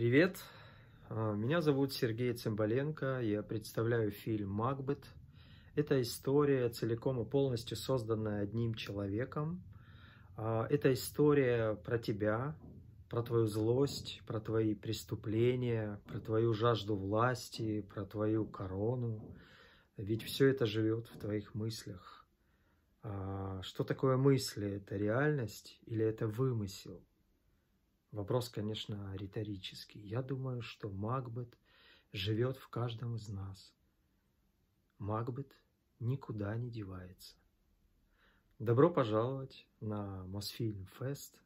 Привет, а, меня зовут Сергей Цымбаленко, я представляю фильм «Макбет». Это история, целиком и полностью созданная одним человеком. А, это история про тебя, про твою злость, про твои преступления, про твою жажду власти, про твою корону. Ведь все это живет в твоих мыслях. А, что такое мысли? Это реальность или это вымысел? Вопрос, конечно, риторический. Я думаю, что Макбет живет в каждом из нас. Макбет никуда не девается. Добро пожаловать на Мосфильм Фест